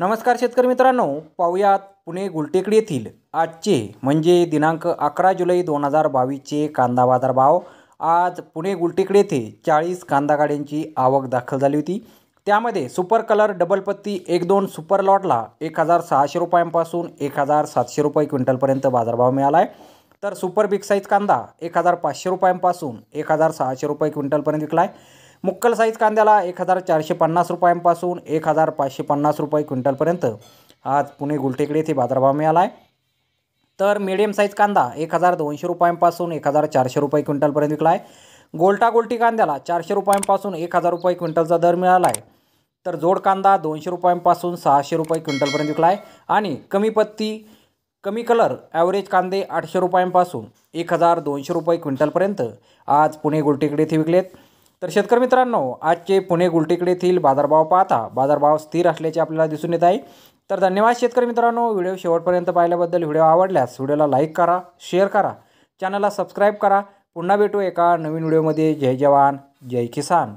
नमस्कार शेतकरी मित्रांनो पाहुयात पुणे गुलटेकडी येथील आजचे म्हणजे दिनांक अकरा जुलै दोन हजार बावीसचे कांदा बाजार भाव आज पुणे गुलटेकडी येथे चाळीस कांदा गाड्यांची आवक दाखल झाली होती त्यामध्ये सुपर कलर डबल पत्ती एक दोन सुपर लॉटला एक हजार सहाशे रुपयांपासून एक हजार सातशे रुपये क्विंटलपर्यंत बाजारभाव मिळाला आहे तर सुपर बिग साईज कांदा एक हजार पाचशे रुपयांपासून एक हजार सहाशे रुपये क्विंटलपर्यंत विकला आहे मुक्कल साईज कांद्याला एक हजार चारशे पन्नास रुपयांपासून एक हजार पाचशे पन्नास रुपये क्विंटलपर्यंत आज पुणे गुलटेकडे येथे बाजारभाव मिळाला आहे तर मिडियम साईज कांदा एक हजार दोनशे रुपयांपासून एक हजार चारशे रुपये क्विंटलपर्यंत विकला आहे गोलटा गोलटी कांद्याला चारशे रुपयांपासून एक हजार रुपये क्विंटलचा दर मिळाला आहे तर जोड कांदा दोनशे रुपयांपासून सहाशे रुपये क्विंटलपर्यंत विकला आहे आणि कमी पत्ती कमी कलर ॲव्हरेज कांदे आठशे रुपयांपासून एक हजार दोनशे रुपये क्विंटलपर्यंत आज पुणे गुलटेकडे येथे विकलेत तर शेतकरी मित्रांनो आजचे पुणे गुलटेकडे येथील बाजारभाव पाहता बाजारभाव स्थिर असल्याचे आपल्याला दिसून येत आहे तर धन्यवाद शेतकरी मित्रांनो व्हिडिओ शेवटपर्यंत पाहिल्याबद्दल व्हिडिओ आवडल्यास व्हिडिओला लाईक करा शेअर करा चॅनलला सबस्क्राईब करा पुन्हा भेटू एका नवीन व्हिडिओमध्ये जय जवान जय किसान